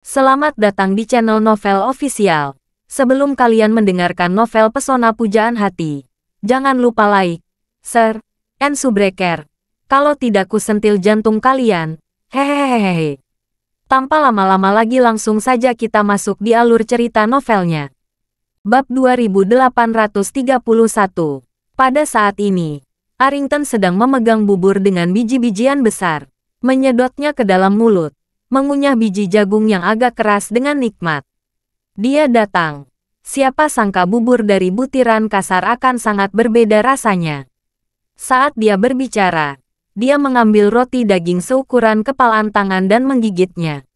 Selamat datang di channel Novel Official. Sebelum kalian mendengarkan novel Pesona Pujaan Hati, jangan lupa like, share, and subscribe. Kalau tidak kusentil jantung kalian, hehehehe. Tanpa lama-lama lagi langsung saja kita masuk di alur cerita novelnya. Bab 2831 Pada saat ini, Arrington sedang memegang bubur dengan biji-bijian besar, menyedotnya ke dalam mulut mengunyah biji jagung yang agak keras dengan nikmat. Dia datang. Siapa sangka bubur dari butiran kasar akan sangat berbeda rasanya. Saat dia berbicara, dia mengambil roti daging seukuran kepalan tangan dan menggigitnya.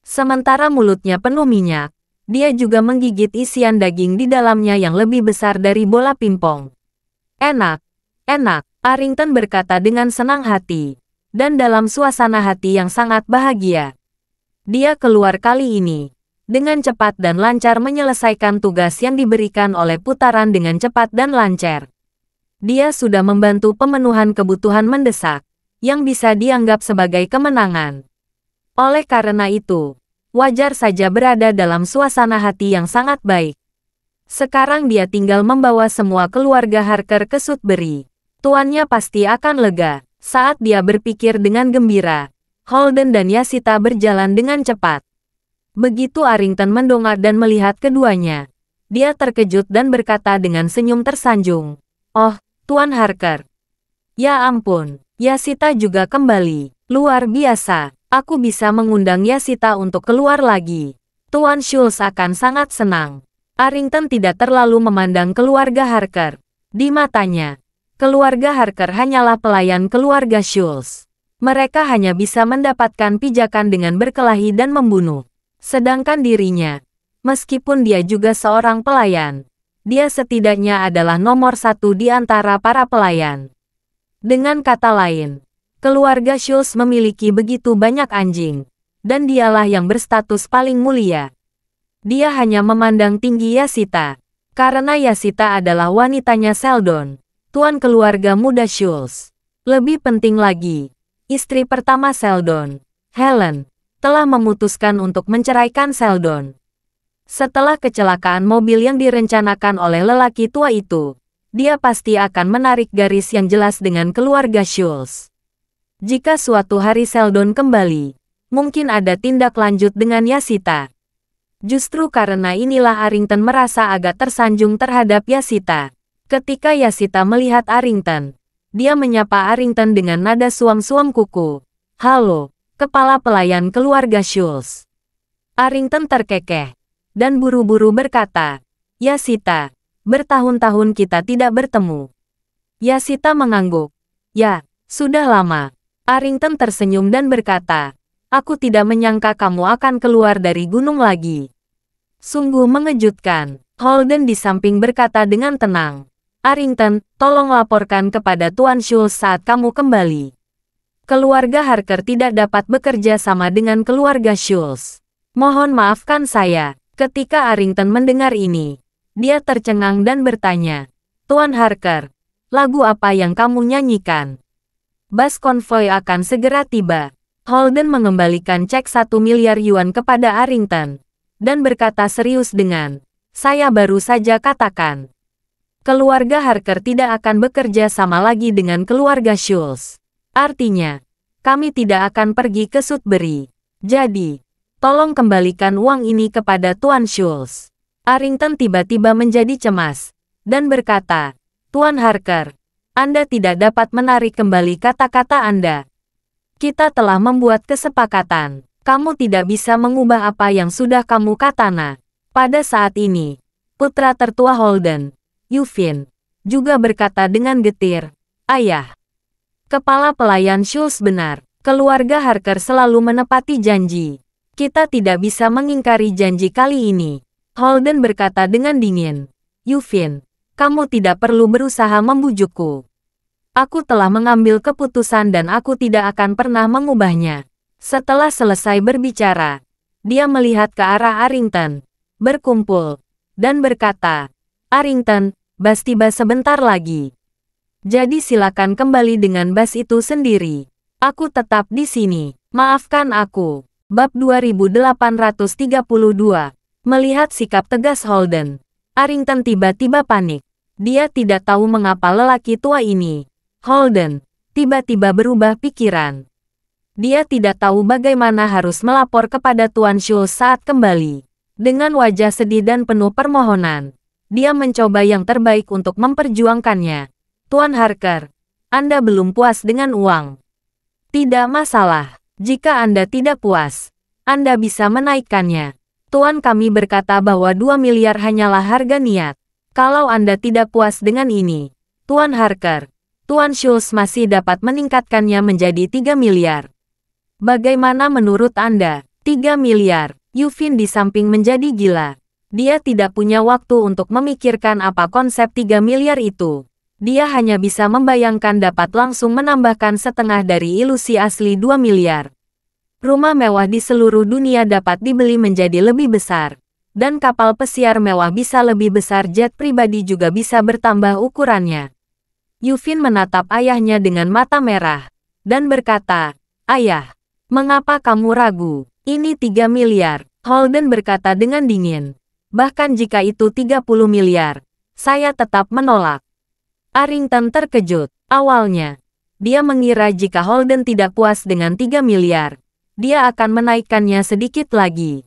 Sementara mulutnya penuh minyak, dia juga menggigit isian daging di dalamnya yang lebih besar dari bola pingpong. Enak, enak, Arrington berkata dengan senang hati dan dalam suasana hati yang sangat bahagia. Dia keluar kali ini, dengan cepat dan lancar menyelesaikan tugas yang diberikan oleh putaran dengan cepat dan lancar. Dia sudah membantu pemenuhan kebutuhan mendesak, yang bisa dianggap sebagai kemenangan. Oleh karena itu, wajar saja berada dalam suasana hati yang sangat baik. Sekarang dia tinggal membawa semua keluarga Harker ke Sudbury. Tuannya pasti akan lega. Saat dia berpikir dengan gembira, Holden dan Yasita berjalan dengan cepat. Begitu Arrington mendongak dan melihat keduanya, dia terkejut dan berkata dengan senyum tersanjung, Oh, Tuan Harker. Ya ampun, Yasita juga kembali. Luar biasa, aku bisa mengundang Yasita untuk keluar lagi. Tuan Schulz akan sangat senang. Arrington tidak terlalu memandang keluarga Harker. Di matanya, keluarga Harker hanyalah pelayan keluarga Schulz. Mereka hanya bisa mendapatkan pijakan dengan berkelahi dan membunuh. Sedangkan dirinya, meskipun dia juga seorang pelayan, dia setidaknya adalah nomor satu di antara para pelayan. Dengan kata lain, keluarga Schulz memiliki begitu banyak anjing, dan dialah yang berstatus paling mulia. Dia hanya memandang tinggi Yasita, karena Yasita adalah wanitanya Seldon tuan keluarga muda Schultz. Lebih penting lagi, istri pertama Seldon, Helen, telah memutuskan untuk menceraikan Seldon. Setelah kecelakaan mobil yang direncanakan oleh lelaki tua itu, dia pasti akan menarik garis yang jelas dengan keluarga Schultz. Jika suatu hari Seldon kembali, mungkin ada tindak lanjut dengan Yasita. Justru karena inilah Arrington merasa agak tersanjung terhadap Yasita. Ketika Yasita melihat Arrington, dia menyapa Arrington dengan nada suam-suam kuku. Halo, kepala pelayan keluarga Schulz. Arrington terkekeh, dan buru-buru berkata, Yasita, bertahun-tahun kita tidak bertemu. Yasita mengangguk. Ya, sudah lama. Arrington tersenyum dan berkata, aku tidak menyangka kamu akan keluar dari gunung lagi. Sungguh mengejutkan, Holden di samping berkata dengan tenang. Arrington, tolong laporkan kepada Tuan Schulz saat kamu kembali. Keluarga Harker tidak dapat bekerja sama dengan keluarga Schulz. Mohon maafkan saya. Ketika Arrington mendengar ini, dia tercengang dan bertanya, Tuan Harker, lagu apa yang kamu nyanyikan? Bas konvoy akan segera tiba. Holden mengembalikan cek satu miliar yuan kepada Arrington dan berkata serius dengan, saya baru saja katakan, keluarga Harker tidak akan bekerja sama lagi dengan keluarga Schulz. Artinya, kami tidak akan pergi ke Sudbury. Jadi, tolong kembalikan uang ini kepada Tuan Schulz. Arrington tiba-tiba menjadi cemas dan berkata, Tuan Harker, Anda tidak dapat menarik kembali kata-kata Anda. Kita telah membuat kesepakatan. Kamu tidak bisa mengubah apa yang sudah kamu katana. Pada saat ini, putra tertua Holden, Yufin, juga berkata dengan getir, Ayah. Kepala pelayan Schulz benar, keluarga Harker selalu menepati janji. Kita tidak bisa mengingkari janji kali ini. Holden berkata dengan dingin, Yufin, kamu tidak perlu berusaha membujukku. Aku telah mengambil keputusan dan aku tidak akan pernah mengubahnya. Setelah selesai berbicara, dia melihat ke arah Arrington, berkumpul, dan berkata, Arrington, bas tiba sebentar lagi. Jadi silakan kembali dengan bas itu sendiri. Aku tetap di sini. Maafkan aku. Bab 2832. Melihat sikap tegas Holden, Arrington tiba-tiba panik. Dia tidak tahu mengapa lelaki tua ini, Holden, tiba-tiba berubah pikiran. Dia tidak tahu bagaimana harus melapor kepada Tuan Shul saat kembali. Dengan wajah sedih dan penuh permohonan, dia mencoba yang terbaik untuk memperjuangkannya. Tuan Harker, Anda belum puas dengan uang. Tidak masalah, jika Anda tidak puas, Anda bisa menaikkannya. Tuan kami berkata bahwa 2 miliar hanyalah harga niat. Kalau Anda tidak puas dengan ini, Tuan Harker, Tuan Schulz masih dapat meningkatkannya menjadi 3 miliar. Bagaimana menurut Anda? 3 miliar, Yufin di samping menjadi gila. Dia tidak punya waktu untuk memikirkan apa konsep 3 miliar itu. Dia hanya bisa membayangkan dapat langsung menambahkan setengah dari ilusi asli 2 miliar. Rumah mewah di seluruh dunia dapat dibeli menjadi lebih besar. Dan kapal pesiar mewah bisa lebih besar jet pribadi juga bisa bertambah ukurannya. Yufin menatap ayahnya dengan mata merah. Dan berkata, Ayah, mengapa kamu ragu? Ini 3 miliar. Holden berkata dengan dingin. Bahkan jika itu 30 miliar, saya tetap menolak. Arrington terkejut. Awalnya, dia mengira jika Holden tidak puas dengan 3 miliar, dia akan menaikkannya sedikit lagi.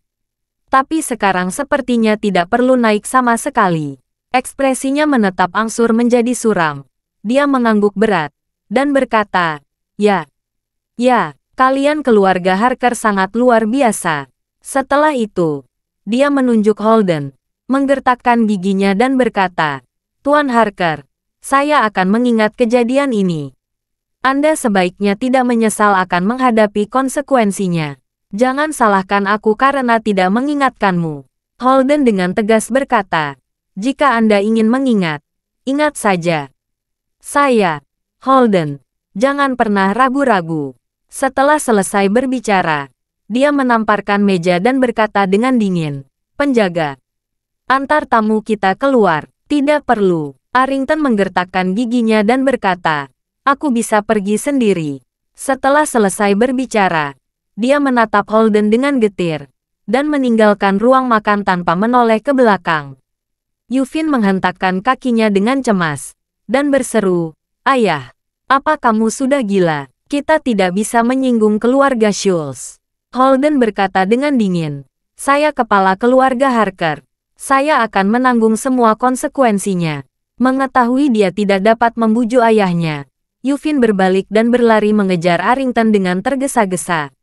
Tapi sekarang sepertinya tidak perlu naik sama sekali. Ekspresinya menetap angsur menjadi suram. Dia mengangguk berat dan berkata, Ya, ya, kalian keluarga Harker sangat luar biasa. Setelah itu, dia menunjuk Holden, menggertakkan giginya dan berkata, Tuan Harker, saya akan mengingat kejadian ini. Anda sebaiknya tidak menyesal akan menghadapi konsekuensinya. Jangan salahkan aku karena tidak mengingatkanmu. Holden dengan tegas berkata, jika Anda ingin mengingat, ingat saja. Saya, Holden, jangan pernah ragu-ragu. Setelah selesai berbicara, dia menamparkan meja dan berkata dengan dingin, penjaga. Antar tamu kita keluar, tidak perlu. Arrington menggertakkan giginya dan berkata, aku bisa pergi sendiri. Setelah selesai berbicara, dia menatap Holden dengan getir dan meninggalkan ruang makan tanpa menoleh ke belakang. Yuvin menghentakkan kakinya dengan cemas dan berseru, Ayah, apa kamu sudah gila? Kita tidak bisa menyinggung keluarga Schultz. Holden berkata dengan dingin. Saya kepala keluarga Harker. Saya akan menanggung semua konsekuensinya. Mengetahui dia tidak dapat membujuk ayahnya, Yufin berbalik dan berlari mengejar Arrington dengan tergesa-gesa.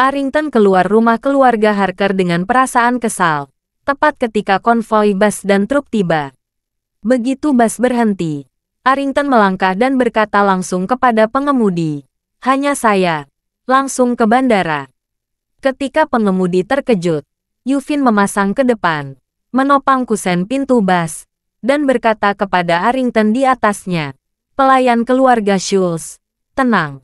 Arrington keluar rumah keluarga Harker dengan perasaan kesal, tepat ketika konvoi bus dan truk tiba. Begitu bus berhenti, Arrington melangkah dan berkata langsung kepada pengemudi, "Hanya saya, langsung ke bandara." Ketika pengemudi terkejut, Yufin memasang ke depan, menopang kusen pintu bas, dan berkata kepada Arrington di atasnya, pelayan keluarga Schulz, tenang.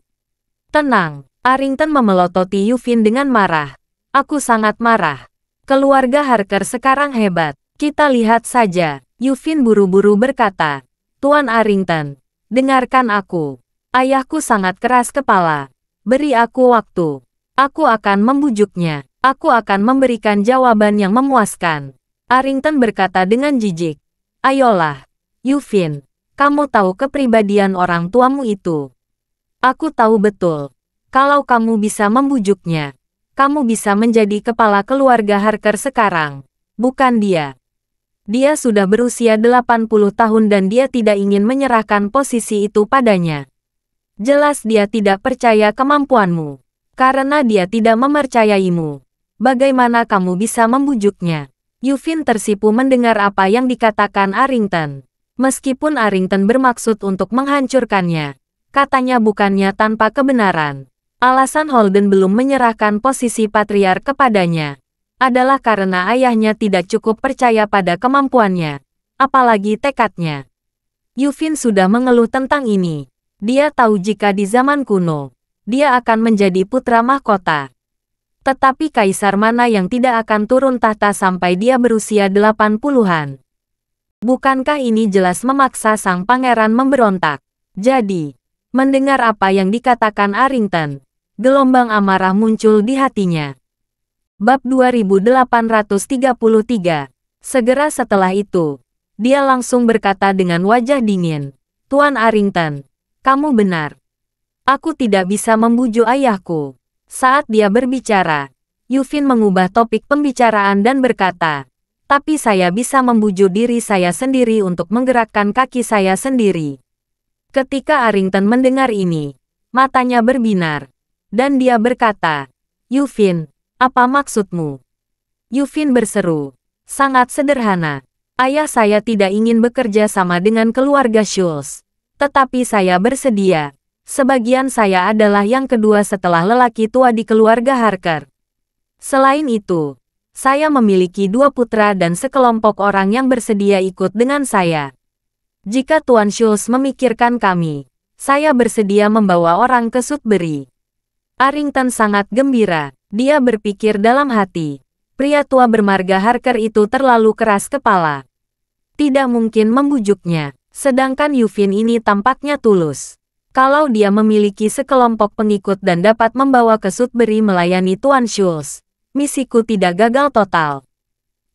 Tenang, Arrington memelototi Yufin dengan marah. Aku sangat marah. Keluarga Harker sekarang hebat. Kita lihat saja, Yufin buru-buru berkata. Tuan Arrington, dengarkan aku. Ayahku sangat keras kepala. Beri aku waktu. Aku akan membujuknya. Aku akan memberikan jawaban yang memuaskan. Arrington berkata dengan jijik. Ayolah, Yufin. Kamu tahu kepribadian orang tuamu itu. Aku tahu betul. Kalau kamu bisa membujuknya, kamu bisa menjadi kepala keluarga Harker sekarang. Bukan dia. Dia sudah berusia 80 tahun dan dia tidak ingin menyerahkan posisi itu padanya. Jelas dia tidak percaya kemampuanmu. Karena dia tidak memercayaimu, Bagaimana kamu bisa membujuknya? Yufin tersipu mendengar apa yang dikatakan Arrington. Meskipun Arrington bermaksud untuk menghancurkannya, katanya bukannya tanpa kebenaran. Alasan Holden belum menyerahkan posisi patriar kepadanya adalah karena ayahnya tidak cukup percaya pada kemampuannya, apalagi tekadnya. Yufin sudah mengeluh tentang ini. Dia tahu jika di zaman kuno, dia akan menjadi putra mahkota. Tetapi kaisar mana yang tidak akan turun tahta sampai dia berusia 80-an? Bukankah ini jelas memaksa sang pangeran memberontak? Jadi, mendengar apa yang dikatakan Arrington, gelombang amarah muncul di hatinya. Bab 2833 Segera setelah itu, dia langsung berkata dengan wajah dingin, Tuan Arrington, kamu benar. Aku tidak bisa membujuk ayahku. Saat dia berbicara, Yufin mengubah topik pembicaraan dan berkata, tapi saya bisa membujuk diri saya sendiri untuk menggerakkan kaki saya sendiri. Ketika Arrington mendengar ini, matanya berbinar, dan dia berkata, Yufin, apa maksudmu? Yufin berseru, sangat sederhana. Ayah saya tidak ingin bekerja sama dengan keluarga Schultz. Tetapi saya bersedia, Sebagian saya adalah yang kedua setelah lelaki tua di keluarga Harker. Selain itu, saya memiliki dua putra dan sekelompok orang yang bersedia ikut dengan saya. Jika Tuan Schulz memikirkan kami, saya bersedia membawa orang ke Sudbury. Arrington sangat gembira. Dia berpikir dalam hati, pria tua bermarga Harker itu terlalu keras kepala. Tidak mungkin membujuknya, sedangkan Yufin ini tampaknya tulus kalau dia memiliki sekelompok pengikut dan dapat membawa ke Sudbury melayani Tuan Schulz, misiku tidak gagal total.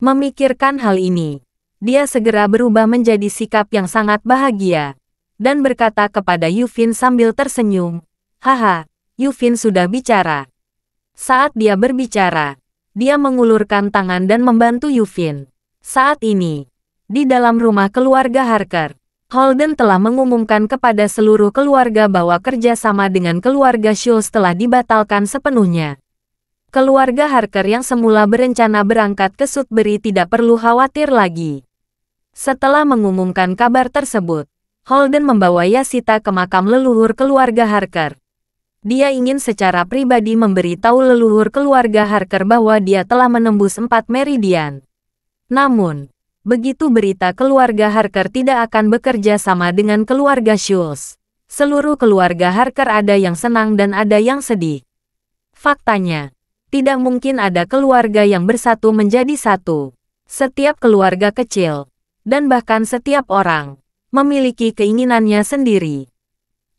Memikirkan hal ini, dia segera berubah menjadi sikap yang sangat bahagia, dan berkata kepada Yufin sambil tersenyum, Haha, Yufin sudah bicara. Saat dia berbicara, dia mengulurkan tangan dan membantu Yufin. Saat ini, di dalam rumah keluarga Harker, Holden telah mengumumkan kepada seluruh keluarga bahwa kerjasama dengan keluarga Schultz telah dibatalkan sepenuhnya. Keluarga Harker yang semula berencana berangkat ke Sudbury tidak perlu khawatir lagi. Setelah mengumumkan kabar tersebut, Holden membawa Yasita ke makam leluhur keluarga Harker. Dia ingin secara pribadi memberi tahu leluhur keluarga Harker bahwa dia telah menembus empat meridian. Namun, Begitu berita keluarga Harker tidak akan bekerja sama dengan keluarga Schultz. seluruh keluarga Harker ada yang senang dan ada yang sedih. Faktanya, tidak mungkin ada keluarga yang bersatu menjadi satu. Setiap keluarga kecil, dan bahkan setiap orang, memiliki keinginannya sendiri.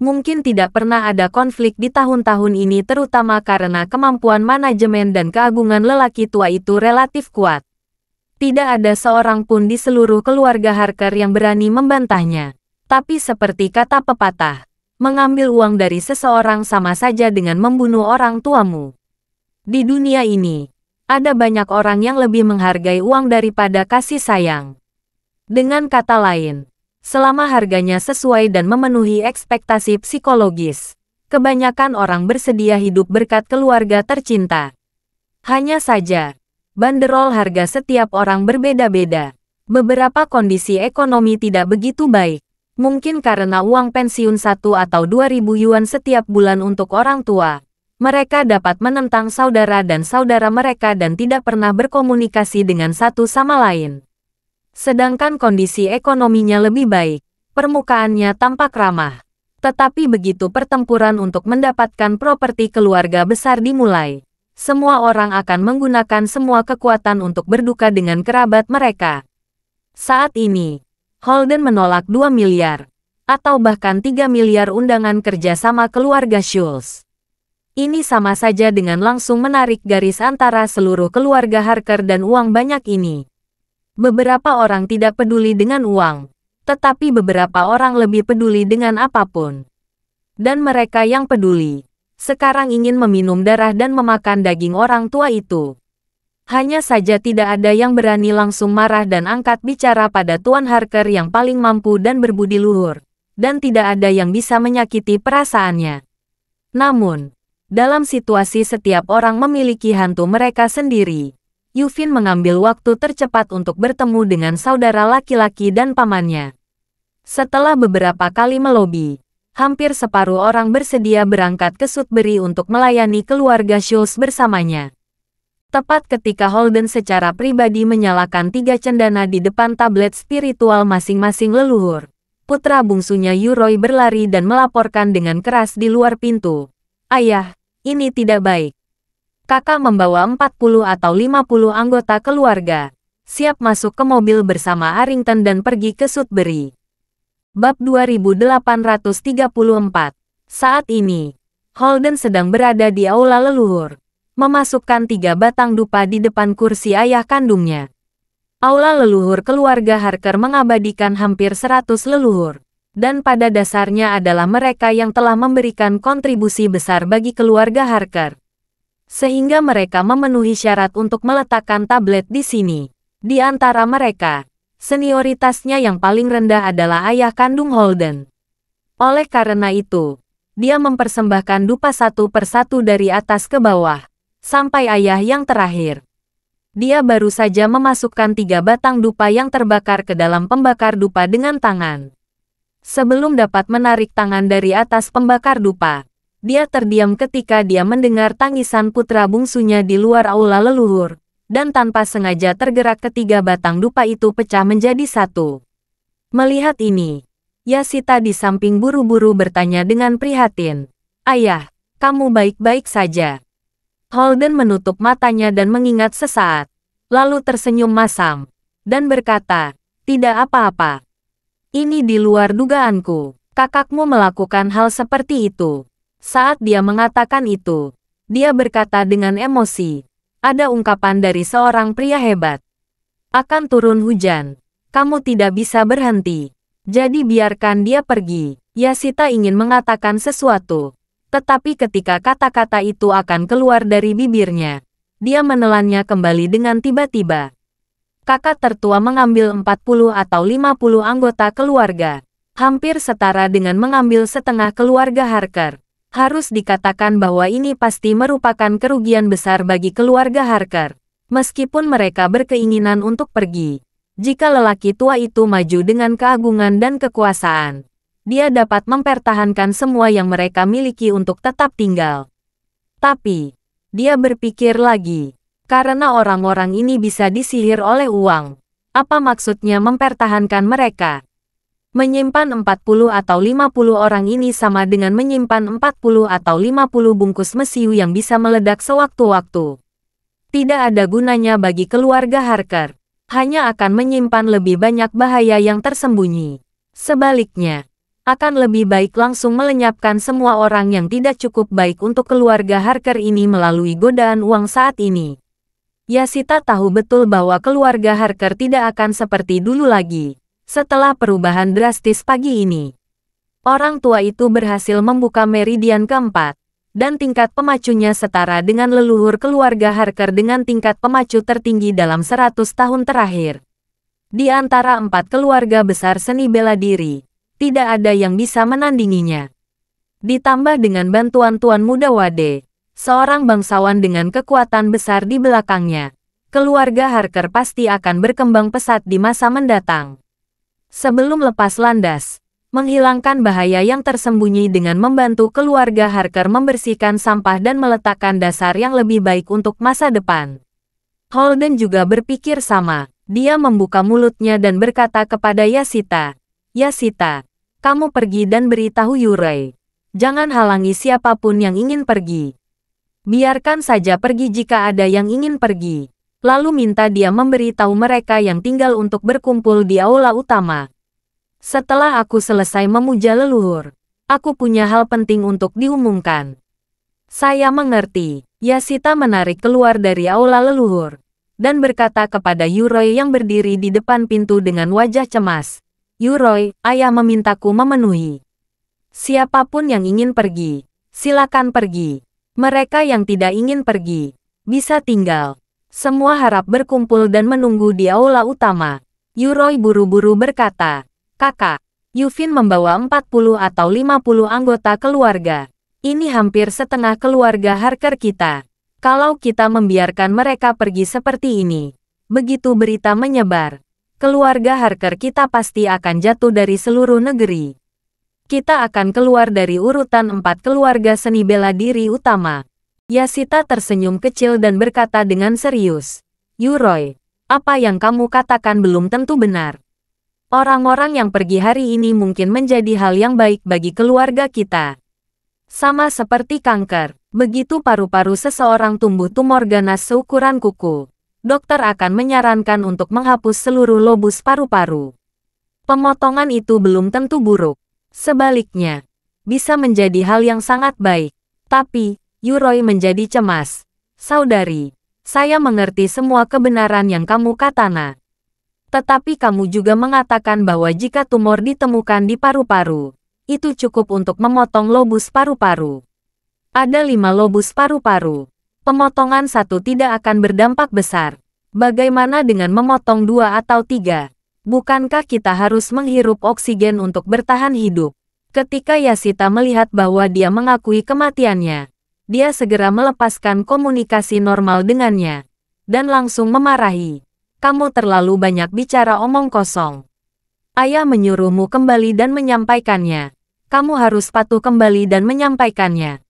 Mungkin tidak pernah ada konflik di tahun-tahun ini terutama karena kemampuan manajemen dan keagungan lelaki tua itu relatif kuat. Tidak ada seorang pun di seluruh keluarga Harker yang berani membantahnya. Tapi seperti kata pepatah, mengambil uang dari seseorang sama saja dengan membunuh orang tuamu. Di dunia ini, ada banyak orang yang lebih menghargai uang daripada kasih sayang. Dengan kata lain, selama harganya sesuai dan memenuhi ekspektasi psikologis, kebanyakan orang bersedia hidup berkat keluarga tercinta. Hanya saja, Banderol harga setiap orang berbeda-beda. Beberapa kondisi ekonomi tidak begitu baik. Mungkin karena uang pensiun satu atau dua ribu yuan setiap bulan untuk orang tua. Mereka dapat menentang saudara dan saudara mereka dan tidak pernah berkomunikasi dengan satu sama lain. Sedangkan kondisi ekonominya lebih baik. Permukaannya tampak ramah. Tetapi begitu pertempuran untuk mendapatkan properti keluarga besar dimulai, semua orang akan menggunakan semua kekuatan untuk berduka dengan kerabat mereka. Saat ini, Holden menolak 2 miliar, atau bahkan 3 miliar undangan kerja sama keluarga Schultz. Ini sama saja dengan langsung menarik garis antara seluruh keluarga Harker dan uang banyak ini. Beberapa orang tidak peduli dengan uang, tetapi beberapa orang lebih peduli dengan apapun. Dan mereka yang peduli, sekarang ingin meminum darah dan memakan daging orang tua itu. Hanya saja tidak ada yang berani langsung marah dan angkat bicara pada Tuan Harker yang paling mampu dan berbudi luhur, dan tidak ada yang bisa menyakiti perasaannya. Namun, dalam situasi setiap orang memiliki hantu mereka sendiri, Yufin mengambil waktu tercepat untuk bertemu dengan saudara laki-laki dan pamannya. Setelah beberapa kali melobi, hampir separuh orang bersedia berangkat ke Sudbury untuk melayani keluarga Schulz bersamanya. Tepat ketika Holden secara pribadi menyalakan tiga cendana di depan tablet spiritual masing-masing leluhur, putra bungsunya Yuroi berlari dan melaporkan dengan keras di luar pintu. Ayah, ini tidak baik. Kakak membawa 40 atau 50 anggota keluarga, siap masuk ke mobil bersama Arrington dan pergi ke Sudbury. Bab 2834. Saat ini, Holden sedang berada di aula leluhur, memasukkan tiga batang dupa di depan kursi ayah kandungnya. Aula leluhur keluarga Harker mengabadikan hampir 100 leluhur, dan pada dasarnya adalah mereka yang telah memberikan kontribusi besar bagi keluarga Harker. Sehingga mereka memenuhi syarat untuk meletakkan tablet di sini. Di antara mereka, Senioritasnya yang paling rendah adalah ayah kandung Holden. Oleh karena itu, dia mempersembahkan dupa satu persatu dari atas ke bawah, sampai ayah yang terakhir. Dia baru saja memasukkan tiga batang dupa yang terbakar ke dalam pembakar dupa dengan tangan. Sebelum dapat menarik tangan dari atas pembakar dupa, dia terdiam ketika dia mendengar tangisan putra bungsunya di luar aula leluhur dan tanpa sengaja tergerak ketiga batang dupa itu pecah menjadi satu. Melihat ini, Yasita di samping buru-buru bertanya dengan prihatin. Ayah, kamu baik-baik saja. Holden menutup matanya dan mengingat sesaat. Lalu tersenyum masam. Dan berkata, tidak apa-apa. Ini di luar dugaanku. Kakakmu melakukan hal seperti itu. Saat dia mengatakan itu, dia berkata dengan emosi, ada ungkapan dari seorang pria hebat. Akan turun hujan. Kamu tidak bisa berhenti. Jadi biarkan dia pergi. Yasita ingin mengatakan sesuatu. Tetapi ketika kata-kata itu akan keluar dari bibirnya, dia menelannya kembali dengan tiba-tiba. Kakak tertua mengambil 40 atau 50 anggota keluarga. Hampir setara dengan mengambil setengah keluarga Harker harus dikatakan bahwa ini pasti merupakan kerugian besar bagi keluarga Harker. Meskipun mereka berkeinginan untuk pergi, jika lelaki tua itu maju dengan keagungan dan kekuasaan, dia dapat mempertahankan semua yang mereka miliki untuk tetap tinggal. Tapi, dia berpikir lagi, karena orang-orang ini bisa disihir oleh uang. Apa maksudnya mempertahankan mereka? Menyimpan 40 atau 50 orang ini sama dengan menyimpan 40 atau 50 bungkus mesiu yang bisa meledak sewaktu-waktu. Tidak ada gunanya bagi keluarga Harker. Hanya akan menyimpan lebih banyak bahaya yang tersembunyi. Sebaliknya, akan lebih baik langsung melenyapkan semua orang yang tidak cukup baik untuk keluarga Harker ini melalui godaan uang saat ini. Yasita tahu betul bahwa keluarga Harker tidak akan seperti dulu lagi setelah perubahan drastis pagi ini. Orang tua itu berhasil membuka meridian keempat, dan tingkat pemacunya setara dengan leluhur keluarga Harker dengan tingkat pemacu tertinggi dalam 100 tahun terakhir. Di antara empat keluarga besar seni bela diri, tidak ada yang bisa menandinginya. Ditambah dengan bantuan Tuan Muda Wade, seorang bangsawan dengan kekuatan besar di belakangnya, keluarga Harker pasti akan berkembang pesat di masa mendatang. Sebelum lepas landas, menghilangkan bahaya yang tersembunyi dengan membantu keluarga Harker membersihkan sampah dan meletakkan dasar yang lebih baik untuk masa depan. Holden juga berpikir sama. Dia membuka mulutnya dan berkata kepada Yasita, Yasita, kamu pergi dan beritahu Yurei. Jangan halangi siapapun yang ingin pergi. Biarkan saja pergi jika ada yang ingin pergi lalu minta dia memberi tahu mereka yang tinggal untuk berkumpul di aula utama. Setelah aku selesai memuja leluhur, aku punya hal penting untuk diumumkan. Saya mengerti, Yasita menarik keluar dari aula leluhur, dan berkata kepada Yuroi yang berdiri di depan pintu dengan wajah cemas. Yuroi, ayah memintaku memenuhi. Siapapun yang ingin pergi, silakan pergi. Mereka yang tidak ingin pergi, bisa tinggal. Semua harap berkumpul dan menunggu di aula utama. Yuroi buru-buru berkata, Kakak, Yufin membawa 40 atau 50 anggota keluarga. Ini hampir setengah keluarga Harker kita. Kalau kita membiarkan mereka pergi seperti ini, begitu berita menyebar, keluarga Harker kita pasti akan jatuh dari seluruh negeri. Kita akan keluar dari urutan empat keluarga seni bela diri utama. Yasita tersenyum kecil dan berkata dengan serius, Yuroi, apa yang kamu katakan belum tentu benar. Orang-orang yang pergi hari ini mungkin menjadi hal yang baik bagi keluarga kita. Sama seperti kanker, begitu paru-paru seseorang tumbuh tumor ganas seukuran kuku, dokter akan menyarankan untuk menghapus seluruh lobus paru-paru. Pemotongan itu belum tentu buruk. Sebaliknya, bisa menjadi hal yang sangat baik. Tapi, Yuroi menjadi cemas. Saudari, saya mengerti semua kebenaran yang kamu katana. Tetapi kamu juga mengatakan bahwa jika tumor ditemukan di paru-paru, itu cukup untuk memotong lobus paru-paru. Ada lima lobus paru-paru. Pemotongan satu tidak akan berdampak besar. Bagaimana dengan memotong dua atau tiga? Bukankah kita harus menghirup oksigen untuk bertahan hidup? Ketika Yasita melihat bahwa dia mengakui kematiannya, dia segera melepaskan komunikasi normal dengannya. Dan langsung memarahi. Kamu terlalu banyak bicara omong kosong. Ayah menyuruhmu kembali dan menyampaikannya. Kamu harus patuh kembali dan menyampaikannya.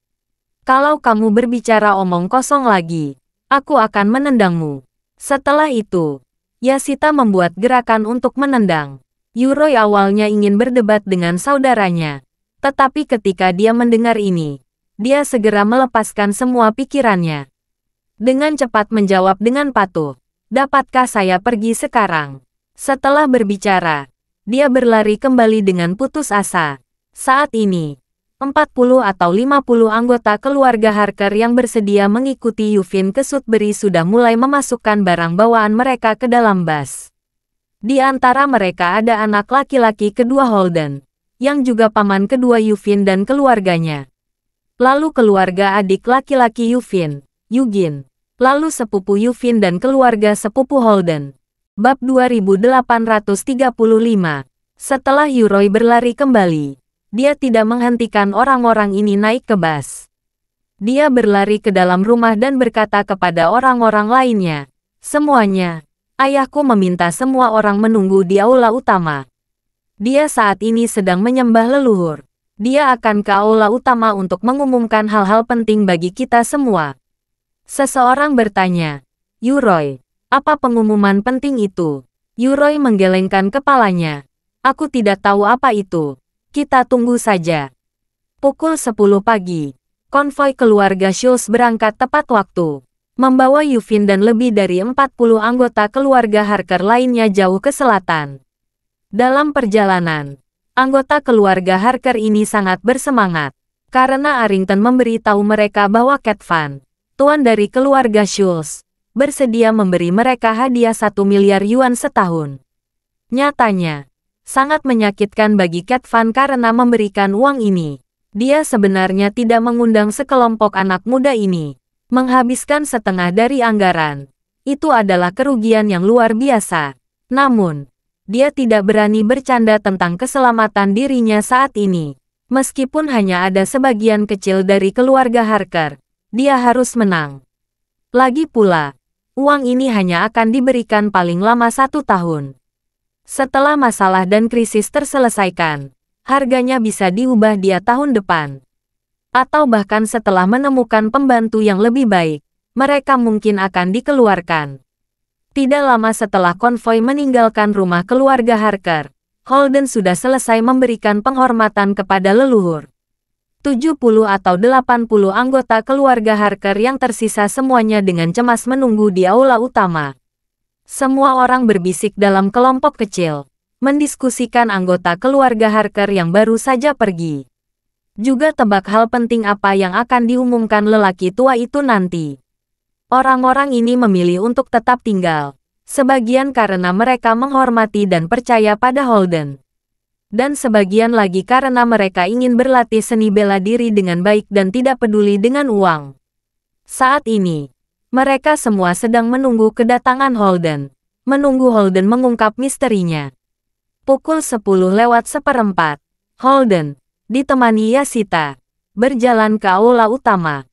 Kalau kamu berbicara omong kosong lagi, aku akan menendangmu. Setelah itu, Yasita membuat gerakan untuk menendang. Yuroi awalnya ingin berdebat dengan saudaranya. Tetapi ketika dia mendengar ini, dia segera melepaskan semua pikirannya. Dengan cepat menjawab dengan patuh, dapatkah saya pergi sekarang? Setelah berbicara, dia berlari kembali dengan putus asa. Saat ini, 40 atau 50 anggota keluarga Harker yang bersedia mengikuti Yuvin ke Sudbury sudah mulai memasukkan barang bawaan mereka ke dalam bus. Di antara mereka ada anak laki-laki kedua Holden, yang juga paman kedua Yuvin dan keluarganya lalu keluarga adik laki-laki Yufin, Yugin, lalu sepupu Yufin dan keluarga sepupu Holden. Bab 2835 Setelah Yuroi berlari kembali, dia tidak menghentikan orang-orang ini naik ke bas. Dia berlari ke dalam rumah dan berkata kepada orang-orang lainnya, Semuanya, ayahku meminta semua orang menunggu di aula utama. Dia saat ini sedang menyembah leluhur. Dia akan ke aula utama untuk mengumumkan hal-hal penting bagi kita semua. Seseorang bertanya, Yuroi, apa pengumuman penting itu? Yuroi menggelengkan kepalanya. Aku tidak tahu apa itu. Kita tunggu saja. Pukul 10 pagi, konvoi keluarga Schulz berangkat tepat waktu. Membawa Yufin dan lebih dari 40 anggota keluarga Harker lainnya jauh ke selatan. Dalam perjalanan, Anggota keluarga Harker ini sangat bersemangat, karena Arrington tahu mereka bahwa Cat Van, tuan dari keluarga Schultz, bersedia memberi mereka hadiah satu miliar yuan setahun. Nyatanya, sangat menyakitkan bagi Cat Van karena memberikan uang ini. Dia sebenarnya tidak mengundang sekelompok anak muda ini. Menghabiskan setengah dari anggaran. Itu adalah kerugian yang luar biasa. Namun, dia tidak berani bercanda tentang keselamatan dirinya saat ini. Meskipun hanya ada sebagian kecil dari keluarga Harker, dia harus menang. Lagi pula, uang ini hanya akan diberikan paling lama satu tahun. Setelah masalah dan krisis terselesaikan, harganya bisa diubah dia tahun depan. Atau bahkan setelah menemukan pembantu yang lebih baik, mereka mungkin akan dikeluarkan. Tidak lama setelah konvoi meninggalkan rumah keluarga Harker, Holden sudah selesai memberikan penghormatan kepada leluhur. 70 atau 80 anggota keluarga Harker yang tersisa semuanya dengan cemas menunggu di aula utama. Semua orang berbisik dalam kelompok kecil, mendiskusikan anggota keluarga Harker yang baru saja pergi. Juga tebak hal penting apa yang akan diumumkan lelaki tua itu nanti. Orang-orang ini memilih untuk tetap tinggal. Sebagian karena mereka menghormati dan percaya pada Holden. Dan sebagian lagi karena mereka ingin berlatih seni bela diri dengan baik dan tidak peduli dengan uang. Saat ini, mereka semua sedang menunggu kedatangan Holden. Menunggu Holden mengungkap misterinya. Pukul 10 lewat seperempat, Holden, ditemani Yasita, berjalan ke aula utama.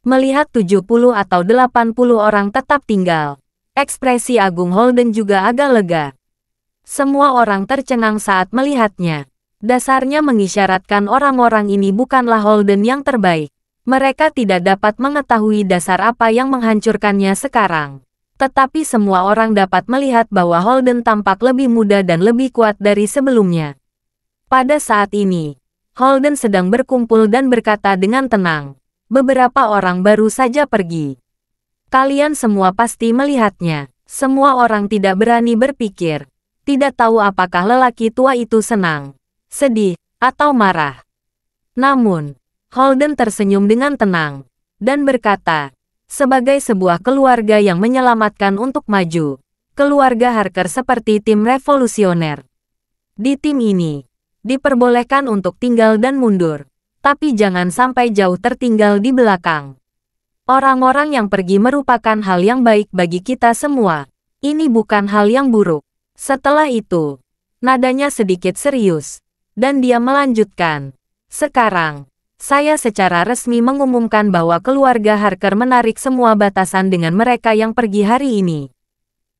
Melihat 70 atau 80 orang tetap tinggal, ekspresi Agung Holden juga agak lega. Semua orang tercengang saat melihatnya. Dasarnya mengisyaratkan orang-orang ini bukanlah Holden yang terbaik. Mereka tidak dapat mengetahui dasar apa yang menghancurkannya sekarang. Tetapi semua orang dapat melihat bahwa Holden tampak lebih muda dan lebih kuat dari sebelumnya. Pada saat ini, Holden sedang berkumpul dan berkata dengan tenang, Beberapa orang baru saja pergi. Kalian semua pasti melihatnya. Semua orang tidak berani berpikir. Tidak tahu apakah lelaki tua itu senang, sedih, atau marah. Namun, Holden tersenyum dengan tenang dan berkata, sebagai sebuah keluarga yang menyelamatkan untuk maju, keluarga Harker seperti tim revolusioner. Di tim ini, diperbolehkan untuk tinggal dan mundur, tapi jangan sampai jauh tertinggal di belakang. Orang-orang yang pergi merupakan hal yang baik bagi kita semua. Ini bukan hal yang buruk. Setelah itu, nadanya sedikit serius, dan dia melanjutkan. Sekarang, saya secara resmi mengumumkan bahwa keluarga Harker menarik semua batasan dengan mereka yang pergi hari ini.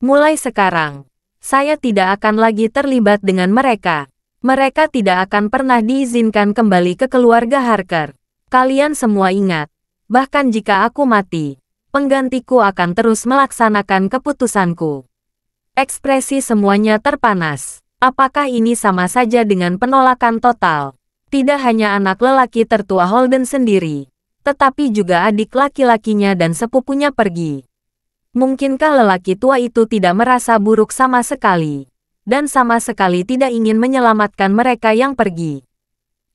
Mulai sekarang, saya tidak akan lagi terlibat dengan mereka. Mereka tidak akan pernah diizinkan kembali ke keluarga Harker. Kalian semua ingat, bahkan jika aku mati, penggantiku akan terus melaksanakan keputusanku. Ekspresi semuanya terpanas. Apakah ini sama saja dengan penolakan total? Tidak hanya anak lelaki tertua Holden sendiri, tetapi juga adik laki-lakinya dan sepupunya pergi. Mungkinkah lelaki tua itu tidak merasa buruk sama sekali? dan sama sekali tidak ingin menyelamatkan mereka yang pergi.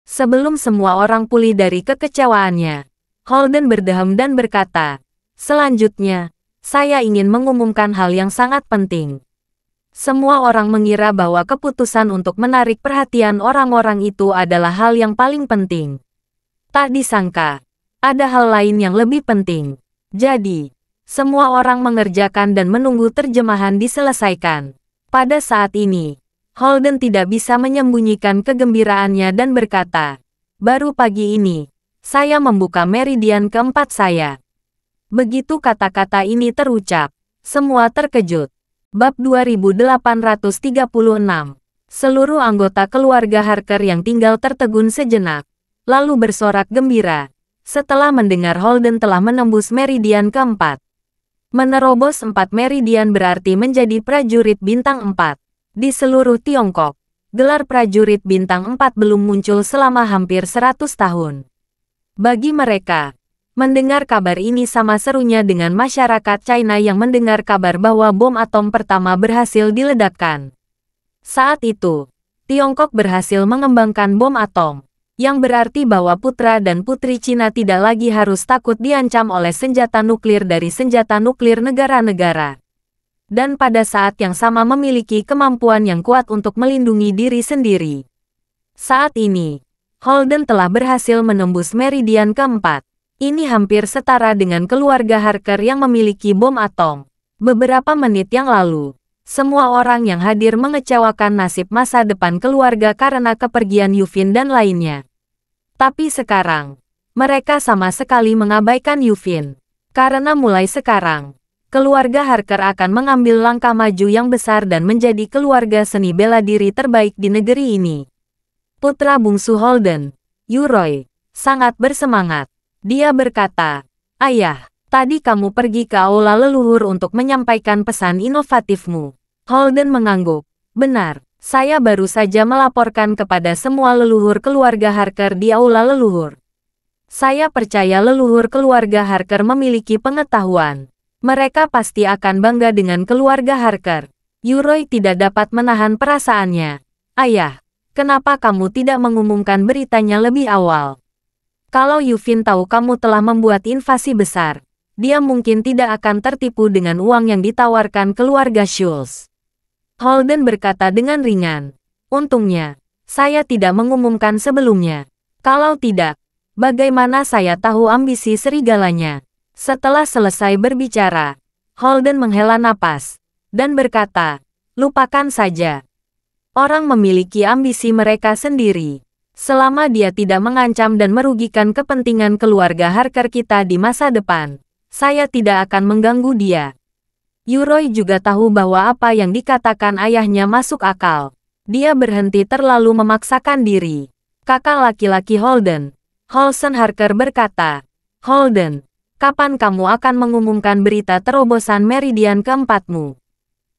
Sebelum semua orang pulih dari kekecewaannya, Holden berdehem dan berkata, Selanjutnya, saya ingin mengumumkan hal yang sangat penting. Semua orang mengira bahwa keputusan untuk menarik perhatian orang-orang itu adalah hal yang paling penting. Tak disangka, ada hal lain yang lebih penting. Jadi, semua orang mengerjakan dan menunggu terjemahan diselesaikan. Pada saat ini, Holden tidak bisa menyembunyikan kegembiraannya dan berkata, Baru pagi ini, saya membuka meridian keempat saya. Begitu kata-kata ini terucap, semua terkejut. Bab 2836 Seluruh anggota keluarga Harker yang tinggal tertegun sejenak, lalu bersorak gembira, setelah mendengar Holden telah menembus meridian keempat. Menerobos empat meridian berarti menjadi prajurit bintang empat Di seluruh Tiongkok, gelar prajurit bintang empat belum muncul selama hampir seratus tahun. Bagi mereka, mendengar kabar ini sama serunya dengan masyarakat China yang mendengar kabar bahwa bom atom pertama berhasil diledakkan. Saat itu, Tiongkok berhasil mengembangkan bom atom yang berarti bahwa putra dan putri Cina tidak lagi harus takut diancam oleh senjata nuklir dari senjata nuklir negara-negara. Dan pada saat yang sama memiliki kemampuan yang kuat untuk melindungi diri sendiri. Saat ini, Holden telah berhasil menembus meridian keempat. Ini hampir setara dengan keluarga Harker yang memiliki bom atom. Beberapa menit yang lalu, semua orang yang hadir mengecewakan nasib masa depan keluarga karena kepergian Yuvin dan lainnya. Tapi sekarang, mereka sama sekali mengabaikan Yuvin. Karena mulai sekarang, keluarga Harker akan mengambil langkah maju yang besar dan menjadi keluarga seni bela diri terbaik di negeri ini. Putra bungsu Holden, Yuroy, sangat bersemangat. Dia berkata, Ayah, tadi kamu pergi ke aula leluhur untuk menyampaikan pesan inovatifmu. Holden mengangguk. Benar, saya baru saja melaporkan kepada semua leluhur keluarga Harker di aula leluhur. Saya percaya leluhur keluarga Harker memiliki pengetahuan. Mereka pasti akan bangga dengan keluarga Harker. Yuroi tidak dapat menahan perasaannya. Ayah, kenapa kamu tidak mengumumkan beritanya lebih awal? Kalau Yufin tahu kamu telah membuat invasi besar, dia mungkin tidak akan tertipu dengan uang yang ditawarkan keluarga Schulz. Holden berkata dengan ringan. Untungnya, saya tidak mengumumkan sebelumnya. Kalau tidak, bagaimana saya tahu ambisi serigalanya? Setelah selesai berbicara, Holden menghela napas dan berkata, lupakan saja. Orang memiliki ambisi mereka sendiri. Selama dia tidak mengancam dan merugikan kepentingan keluarga Harker kita di masa depan, saya tidak akan mengganggu dia. Yuroi juga tahu bahwa apa yang dikatakan ayahnya masuk akal. Dia berhenti terlalu memaksakan diri. Kakak laki-laki Holden. Holsen Harker berkata, Holden, kapan kamu akan mengumumkan berita terobosan meridian keempatmu?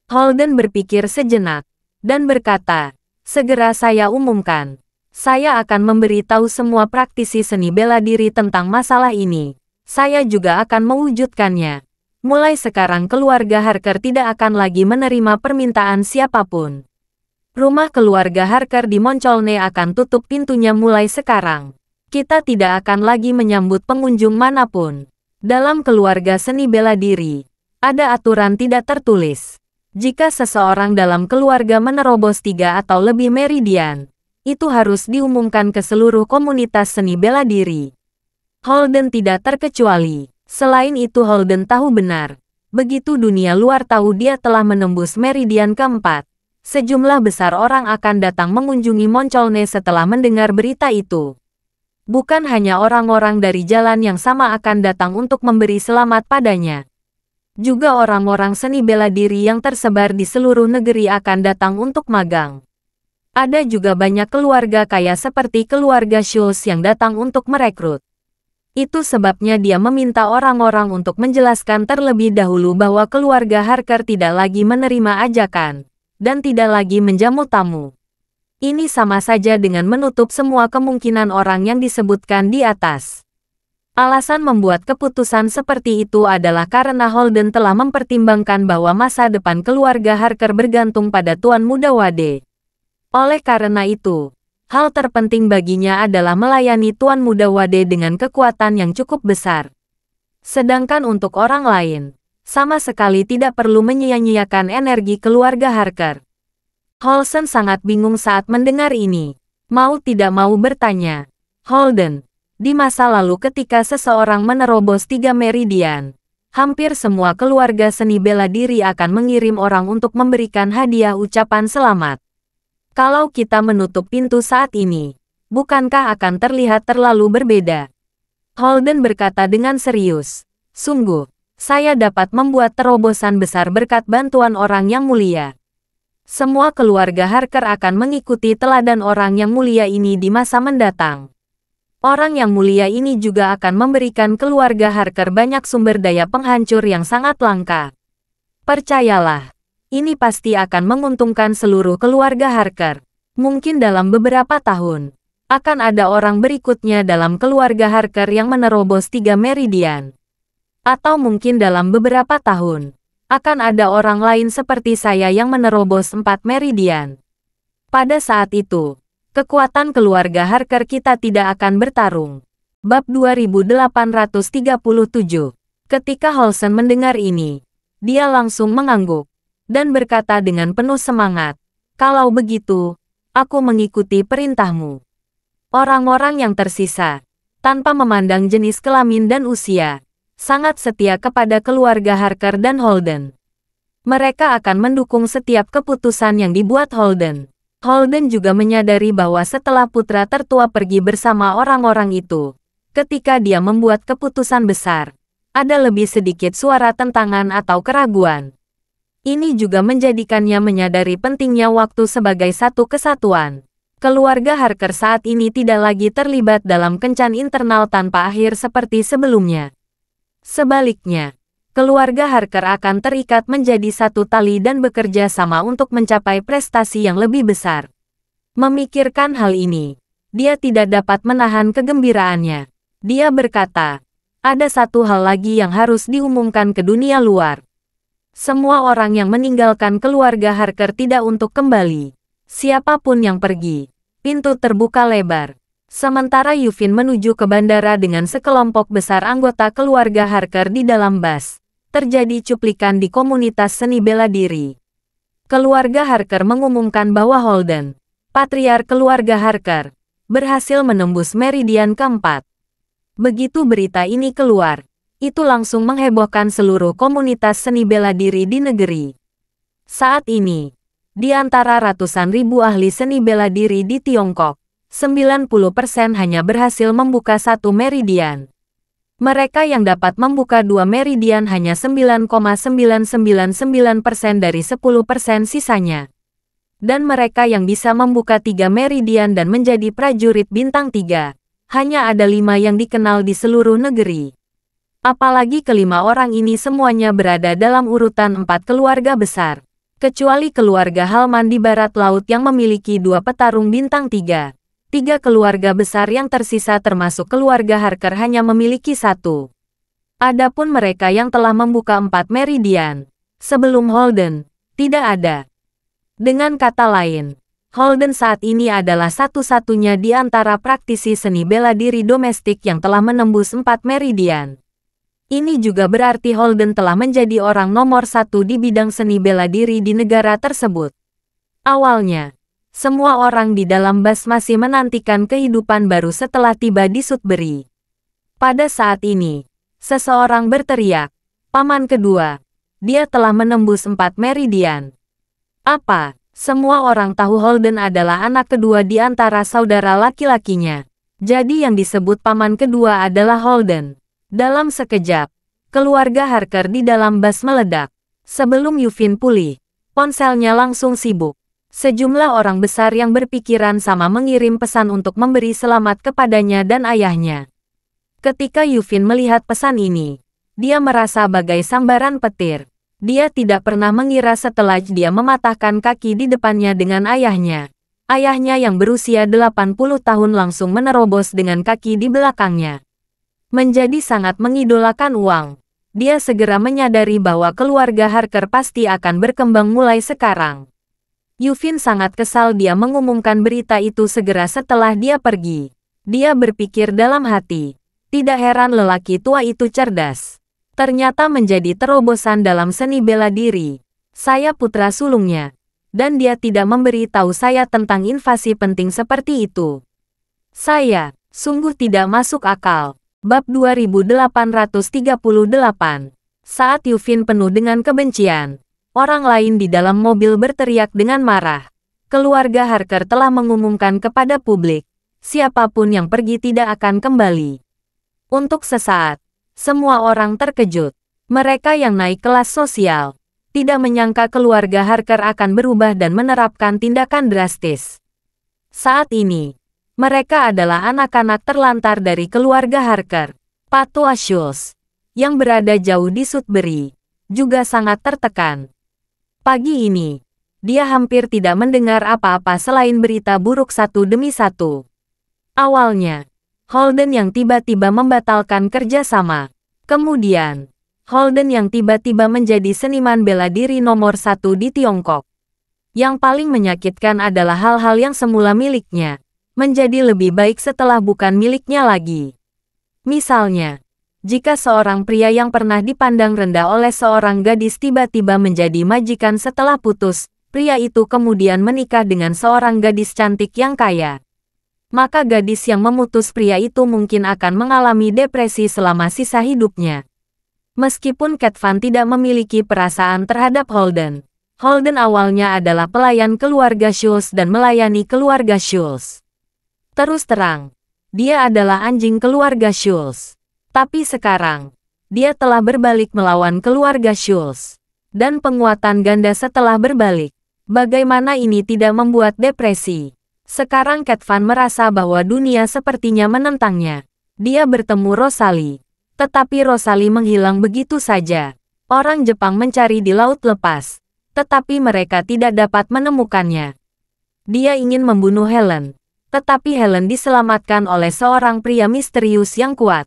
Holden berpikir sejenak, dan berkata, segera saya umumkan. Saya akan memberitahu semua praktisi seni bela diri tentang masalah ini. Saya juga akan mewujudkannya mulai sekarang keluarga Harker tidak akan lagi menerima permintaan siapapun. Rumah keluarga Harker di Moncolne akan tutup pintunya mulai sekarang. Kita tidak akan lagi menyambut pengunjung manapun. Dalam keluarga seni bela diri, ada aturan tidak tertulis. Jika seseorang dalam keluarga menerobos tiga atau lebih meridian, itu harus diumumkan ke seluruh komunitas seni bela diri. Holden tidak terkecuali. Selain itu Holden tahu benar, begitu dunia luar tahu dia telah menembus meridian keempat, sejumlah besar orang akan datang mengunjungi Moncolne setelah mendengar berita itu. Bukan hanya orang-orang dari jalan yang sama akan datang untuk memberi selamat padanya. Juga orang-orang seni bela diri yang tersebar di seluruh negeri akan datang untuk magang. Ada juga banyak keluarga kaya seperti keluarga Schultz yang datang untuk merekrut. Itu sebabnya dia meminta orang-orang untuk menjelaskan terlebih dahulu bahwa keluarga Harker tidak lagi menerima ajakan dan tidak lagi menjamu tamu. Ini sama saja dengan menutup semua kemungkinan orang yang disebutkan di atas. Alasan membuat keputusan seperti itu adalah karena Holden telah mempertimbangkan bahwa masa depan keluarga Harker bergantung pada Tuan Muda Wade. Oleh karena itu, hal terpenting baginya adalah melayani Tuan Muda Wade dengan kekuatan yang cukup besar. Sedangkan untuk orang lain, sama sekali tidak perlu menyia-nyiakan energi keluarga Harker. Holson sangat bingung saat mendengar ini. Mau tidak mau bertanya, Holden, di masa lalu ketika seseorang menerobos tiga meridian, hampir semua keluarga seni bela diri akan mengirim orang untuk memberikan hadiah ucapan selamat. Kalau kita menutup pintu saat ini, bukankah akan terlihat terlalu berbeda? Holden berkata dengan serius. Sungguh, saya dapat membuat terobosan besar berkat bantuan orang yang mulia. Semua keluarga Harker akan mengikuti teladan orang yang mulia ini di masa mendatang. Orang yang mulia ini juga akan memberikan keluarga Harker banyak sumber daya penghancur yang sangat langka. Percayalah, ini pasti akan menguntungkan seluruh keluarga Harker. Mungkin dalam beberapa tahun, akan ada orang berikutnya dalam keluarga Harker yang menerobos tiga meridian. Atau mungkin dalam beberapa tahun, akan ada orang lain seperti saya yang menerobos empat meridian. Pada saat itu, kekuatan keluarga Harker kita tidak akan bertarung. Bab 2837 Ketika Holson mendengar ini, dia langsung mengangguk dan berkata dengan penuh semangat, kalau begitu, aku mengikuti perintahmu. Orang-orang yang tersisa, tanpa memandang jenis kelamin dan usia, sangat setia kepada keluarga Harker dan Holden. Mereka akan mendukung setiap keputusan yang dibuat Holden. Holden juga menyadari bahwa setelah putra tertua pergi bersama orang-orang itu, ketika dia membuat keputusan besar, ada lebih sedikit suara tentangan atau keraguan. Ini juga menjadikannya menyadari pentingnya waktu sebagai satu kesatuan. Keluarga Harker saat ini tidak lagi terlibat dalam kencan internal tanpa akhir seperti sebelumnya. Sebaliknya, keluarga Harker akan terikat menjadi satu tali dan bekerja sama untuk mencapai prestasi yang lebih besar. Memikirkan hal ini, dia tidak dapat menahan kegembiraannya. Dia berkata, ada satu hal lagi yang harus diumumkan ke dunia luar. Semua orang yang meninggalkan keluarga Harker tidak untuk kembali. Siapapun yang pergi, pintu terbuka lebar. Sementara Yufin menuju ke bandara dengan sekelompok besar anggota keluarga Harker di dalam bus. Terjadi cuplikan di komunitas seni bela diri. Keluarga Harker mengumumkan bahwa Holden, patriar keluarga Harker, berhasil menembus meridian keempat. Begitu berita ini keluar, itu langsung menghebohkan seluruh komunitas seni bela diri di negeri. Saat ini, di antara ratusan ribu ahli seni bela diri di Tiongkok, 90% hanya berhasil membuka satu meridian. Mereka yang dapat membuka dua meridian hanya 9,999% dari 10% sisanya. Dan mereka yang bisa membuka tiga meridian dan menjadi prajurit bintang tiga, hanya ada lima yang dikenal di seluruh negeri. Apalagi kelima orang ini semuanya berada dalam urutan empat keluarga besar. Kecuali keluarga Halman di barat laut yang memiliki dua petarung bintang tiga. Tiga keluarga besar yang tersisa termasuk keluarga Harker hanya memiliki satu. Adapun mereka yang telah membuka empat meridian. Sebelum Holden, tidak ada. Dengan kata lain, Holden saat ini adalah satu-satunya di antara praktisi seni bela diri domestik yang telah menembus empat meridian. Ini juga berarti Holden telah menjadi orang nomor satu di bidang seni bela diri di negara tersebut. Awalnya, semua orang di dalam bus masih menantikan kehidupan baru setelah tiba di Sudbury. Pada saat ini, seseorang berteriak, Paman kedua, dia telah menembus empat meridian. Apa, semua orang tahu Holden adalah anak kedua di antara saudara laki-lakinya. Jadi yang disebut paman kedua adalah Holden. Dalam sekejap, keluarga Harker di dalam bas meledak. Sebelum Yufin pulih, ponselnya langsung sibuk. Sejumlah orang besar yang berpikiran sama mengirim pesan untuk memberi selamat kepadanya dan ayahnya. Ketika Yufin melihat pesan ini, dia merasa bagai sambaran petir. Dia tidak pernah mengira setelah dia mematahkan kaki di depannya dengan ayahnya. Ayahnya yang berusia 80 tahun langsung menerobos dengan kaki di belakangnya menjadi sangat mengidolakan uang, Dia segera menyadari bahwa keluarga Harker pasti akan berkembang mulai sekarang. Yufin sangat kesal dia mengumumkan berita itu segera setelah dia pergi. Dia berpikir dalam hati, tidak heran lelaki tua itu cerdas. Ternyata menjadi terobosan dalam seni bela diri. Saya putra sulungnya, dan dia tidak memberi tahu saya tentang invasi penting seperti itu. Saya, sungguh tidak masuk akal. Bab 2838 Saat Yufin penuh dengan kebencian, orang lain di dalam mobil berteriak dengan marah. Keluarga Harker telah mengumumkan kepada publik, siapapun yang pergi tidak akan kembali. Untuk sesaat, semua orang terkejut. Mereka yang naik kelas sosial, tidak menyangka keluarga Harker akan berubah dan menerapkan tindakan drastis. Saat ini, mereka adalah anak-anak terlantar dari keluarga Harker. Patu Asyus, yang berada jauh di Sudbury, juga sangat tertekan. Pagi ini, dia hampir tidak mendengar apa-apa selain berita buruk satu demi satu. Awalnya, Holden yang tiba-tiba membatalkan kerjasama. Kemudian, Holden yang tiba-tiba menjadi seniman bela diri nomor satu di Tiongkok. Yang paling menyakitkan adalah hal-hal yang semula miliknya menjadi lebih baik setelah bukan miliknya lagi. Misalnya, jika seorang pria yang pernah dipandang rendah oleh seorang gadis tiba-tiba menjadi majikan setelah putus, pria itu kemudian menikah dengan seorang gadis cantik yang kaya. Maka gadis yang memutus pria itu mungkin akan mengalami depresi selama sisa hidupnya. Meskipun Kat Van tidak memiliki perasaan terhadap Holden, Holden awalnya adalah pelayan keluarga Schultz dan melayani keluarga Schultz. Terus terang, dia adalah anjing keluarga Schulz. Tapi sekarang, dia telah berbalik melawan keluarga Schulz. Dan penguatan ganda setelah berbalik. Bagaimana ini tidak membuat depresi? Sekarang Cat Van merasa bahwa dunia sepertinya menentangnya. Dia bertemu Rosali. Tetapi Rosali menghilang begitu saja. Orang Jepang mencari di laut lepas. Tetapi mereka tidak dapat menemukannya. Dia ingin membunuh Helen. Tetapi Helen diselamatkan oleh seorang pria misterius yang kuat.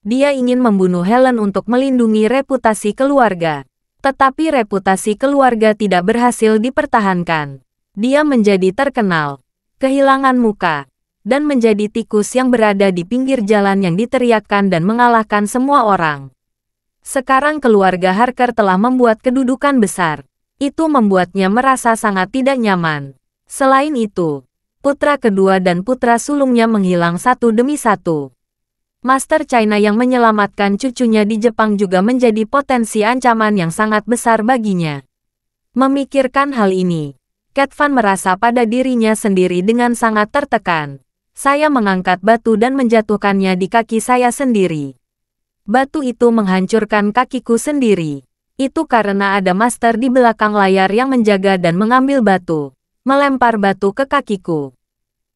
Dia ingin membunuh Helen untuk melindungi reputasi keluarga. Tetapi reputasi keluarga tidak berhasil dipertahankan. Dia menjadi terkenal, kehilangan muka, dan menjadi tikus yang berada di pinggir jalan yang diteriakkan dan mengalahkan semua orang. Sekarang keluarga Harker telah membuat kedudukan besar. Itu membuatnya merasa sangat tidak nyaman. Selain itu, putra kedua dan putra sulungnya menghilang satu demi satu. Master China yang menyelamatkan cucunya di Jepang juga menjadi potensi ancaman yang sangat besar baginya. Memikirkan hal ini, Cat Van merasa pada dirinya sendiri dengan sangat tertekan. Saya mengangkat batu dan menjatuhkannya di kaki saya sendiri. Batu itu menghancurkan kakiku sendiri. Itu karena ada master di belakang layar yang menjaga dan mengambil batu melempar batu ke kakiku.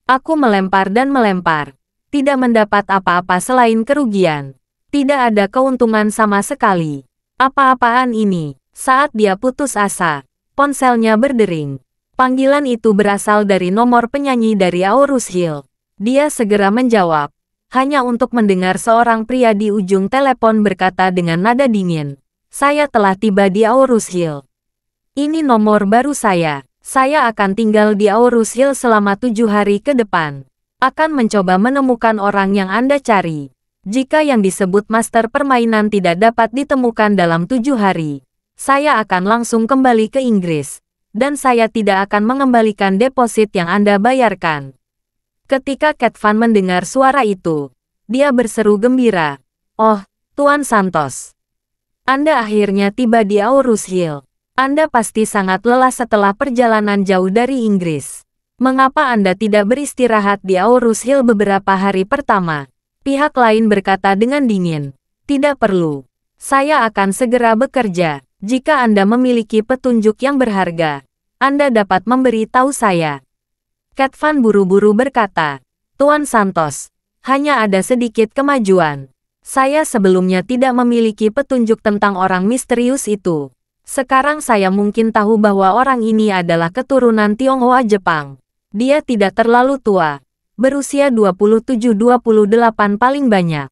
Aku melempar dan melempar. Tidak mendapat apa-apa selain kerugian. Tidak ada keuntungan sama sekali. Apa-apaan ini? Saat dia putus asa, ponselnya berdering. Panggilan itu berasal dari nomor penyanyi dari Aorus Hill. Dia segera menjawab, hanya untuk mendengar seorang pria di ujung telepon berkata dengan nada dingin. Saya telah tiba di Aorus Hill. Ini nomor baru saya. Saya akan tinggal di Aorus Hill selama tujuh hari ke depan. Akan mencoba menemukan orang yang Anda cari. Jika yang disebut master permainan tidak dapat ditemukan dalam tujuh hari, saya akan langsung kembali ke Inggris. Dan saya tidak akan mengembalikan deposit yang Anda bayarkan. Ketika Cat Van mendengar suara itu, dia berseru gembira. Oh, Tuan Santos. Anda akhirnya tiba di Aorus Hill. Anda pasti sangat lelah setelah perjalanan jauh dari Inggris. Mengapa Anda tidak beristirahat di Aurus Hill beberapa hari pertama? Pihak lain berkata dengan dingin. Tidak perlu. Saya akan segera bekerja. Jika Anda memiliki petunjuk yang berharga, Anda dapat memberi tahu saya. Kat Van buru-buru berkata, Tuan Santos, hanya ada sedikit kemajuan. Saya sebelumnya tidak memiliki petunjuk tentang orang misterius itu. Sekarang saya mungkin tahu bahwa orang ini adalah keturunan Tionghoa Jepang. Dia tidak terlalu tua. Berusia 27-28 paling banyak.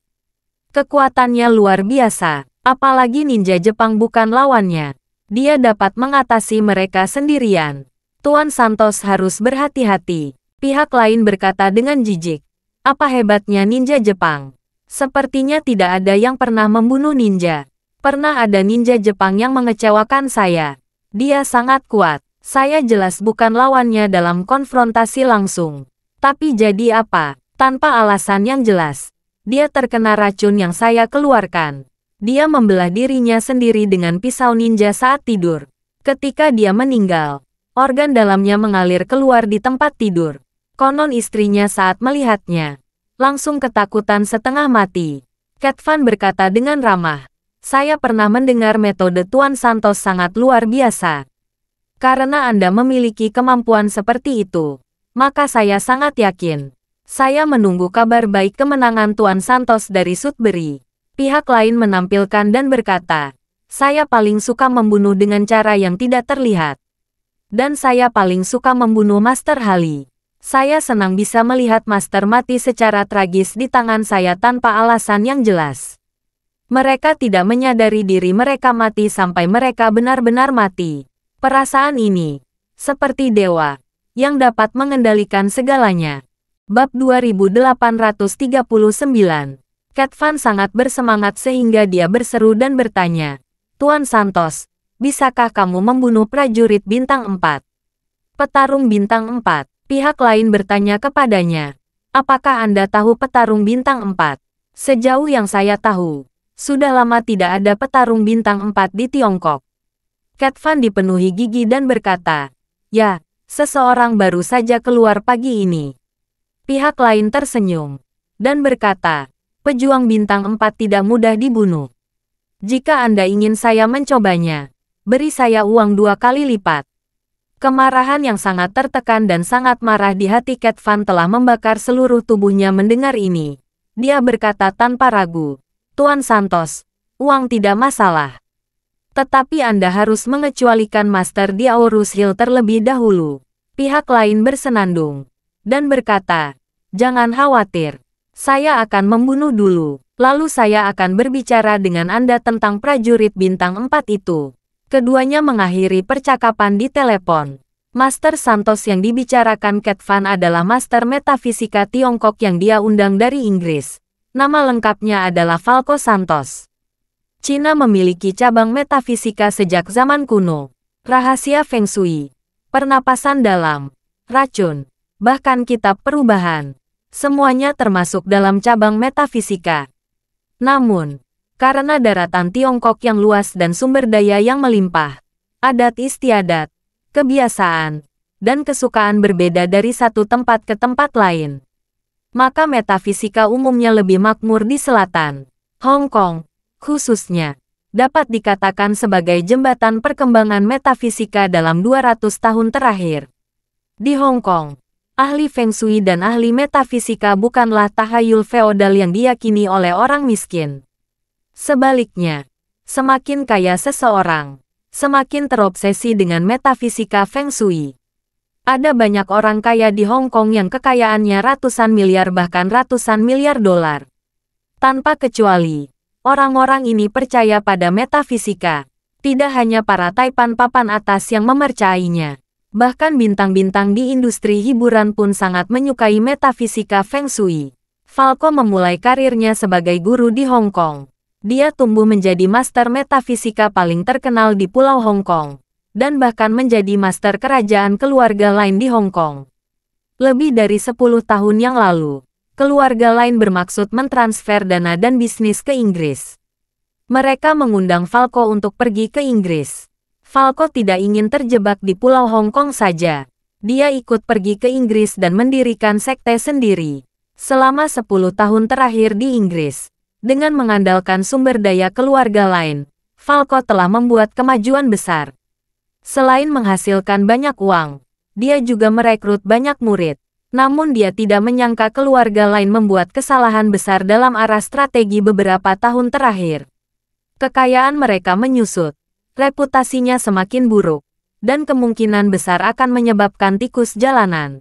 Kekuatannya luar biasa. Apalagi ninja Jepang bukan lawannya. Dia dapat mengatasi mereka sendirian. Tuan Santos harus berhati-hati. Pihak lain berkata dengan jijik. Apa hebatnya ninja Jepang? Sepertinya tidak ada yang pernah membunuh ninja. Pernah ada ninja Jepang yang mengecewakan saya. Dia sangat kuat. Saya jelas bukan lawannya dalam konfrontasi langsung. Tapi jadi apa? Tanpa alasan yang jelas. Dia terkena racun yang saya keluarkan. Dia membelah dirinya sendiri dengan pisau ninja saat tidur. Ketika dia meninggal, organ dalamnya mengalir keluar di tempat tidur. Konon istrinya saat melihatnya, langsung ketakutan setengah mati. Kat berkata dengan ramah, saya pernah mendengar metode Tuan Santos sangat luar biasa. Karena Anda memiliki kemampuan seperti itu, maka saya sangat yakin. Saya menunggu kabar baik kemenangan Tuan Santos dari Sudbury. Pihak lain menampilkan dan berkata, saya paling suka membunuh dengan cara yang tidak terlihat. Dan saya paling suka membunuh Master Hali. Saya senang bisa melihat Master mati secara tragis di tangan saya tanpa alasan yang jelas. Mereka tidak menyadari diri mereka mati sampai mereka benar-benar mati. Perasaan ini, seperti dewa, yang dapat mengendalikan segalanya. Bab 2839 Cat Van sangat bersemangat sehingga dia berseru dan bertanya, Tuan Santos, bisakah kamu membunuh prajurit bintang 4? Petarung bintang 4, pihak lain bertanya kepadanya, apakah Anda tahu petarung bintang 4? Sejauh yang saya tahu, sudah lama tidak ada petarung bintang 4 di Tiongkok. Cat Fan dipenuhi gigi dan berkata, Ya, seseorang baru saja keluar pagi ini. Pihak lain tersenyum dan berkata, pejuang bintang 4 tidak mudah dibunuh. Jika Anda ingin saya mencobanya, beri saya uang dua kali lipat. Kemarahan yang sangat tertekan dan sangat marah di hati Cat Fan telah membakar seluruh tubuhnya mendengar ini. Dia berkata tanpa ragu, Tuan Santos, uang tidak masalah. Tetapi Anda harus mengecualikan Master di Aurus Hill terlebih dahulu. Pihak lain bersenandung dan berkata, Jangan khawatir, saya akan membunuh dulu. Lalu saya akan berbicara dengan Anda tentang prajurit bintang 4 itu. Keduanya mengakhiri percakapan di telepon. Master Santos yang dibicarakan Cat adalah master metafisika Tiongkok yang dia undang dari Inggris. Nama lengkapnya adalah Falco Santos. Cina memiliki cabang metafisika sejak zaman kuno. Rahasia Feng Shui, pernapasan dalam, racun, bahkan kitab perubahan. Semuanya termasuk dalam cabang metafisika. Namun, karena daratan Tiongkok yang luas dan sumber daya yang melimpah, adat istiadat, kebiasaan, dan kesukaan berbeda dari satu tempat ke tempat lain maka metafisika umumnya lebih makmur di selatan. Hong Kong, khususnya, dapat dikatakan sebagai jembatan perkembangan metafisika dalam 200 tahun terakhir. Di Hong Kong, ahli Feng Shui dan ahli metafisika bukanlah tahayul feodal yang diyakini oleh orang miskin. Sebaliknya, semakin kaya seseorang, semakin terobsesi dengan metafisika Feng Shui. Ada banyak orang kaya di Hong Kong yang kekayaannya ratusan miliar bahkan ratusan miliar dolar. Tanpa kecuali, orang-orang ini percaya pada metafisika. Tidak hanya para taipan papan atas yang memercayainya. Bahkan bintang-bintang di industri hiburan pun sangat menyukai metafisika Feng Shui. Falco memulai karirnya sebagai guru di Hong Kong. Dia tumbuh menjadi master metafisika paling terkenal di Pulau Hong Kong dan bahkan menjadi master kerajaan keluarga lain di Hong Kong. Lebih dari 10 tahun yang lalu, keluarga lain bermaksud mentransfer dana dan bisnis ke Inggris. Mereka mengundang Falco untuk pergi ke Inggris. Falco tidak ingin terjebak di Pulau Hong Kong saja. Dia ikut pergi ke Inggris dan mendirikan sekte sendiri. Selama 10 tahun terakhir di Inggris, dengan mengandalkan sumber daya keluarga lain, Falco telah membuat kemajuan besar. Selain menghasilkan banyak uang, dia juga merekrut banyak murid. Namun dia tidak menyangka keluarga lain membuat kesalahan besar dalam arah strategi beberapa tahun terakhir. Kekayaan mereka menyusut, reputasinya semakin buruk, dan kemungkinan besar akan menyebabkan tikus jalanan.